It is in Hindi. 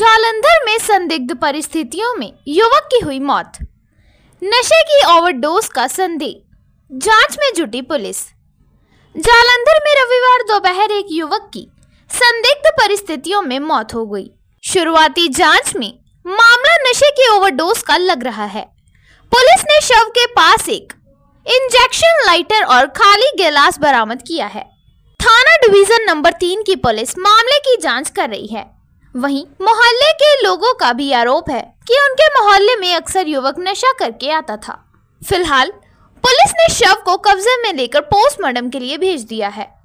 जालंधर में संदिग्ध परिस्थितियों में युवक की हुई मौत नशे की ओवरडोज का संदेह जांच में जुटी पुलिस जालंधर में रविवार दोपहर एक युवक की संदिग्ध परिस्थितियों में मौत हो गई शुरुआती जांच में मामला नशे की ओवरडोज का लग रहा है पुलिस ने शव के पास एक इंजेक्शन लाइटर और खाली गिलास बरामद किया है थाना डिवीजन नंबर तीन की पुलिस मामले की जांच कर रही है वहीं मोहल्ले के लोगों का भी आरोप है कि उनके मोहल्ले में अक्सर युवक नशा करके आता था फिलहाल पुलिस ने शव को कब्जे में लेकर पोस्टमार्टम के लिए भेज दिया है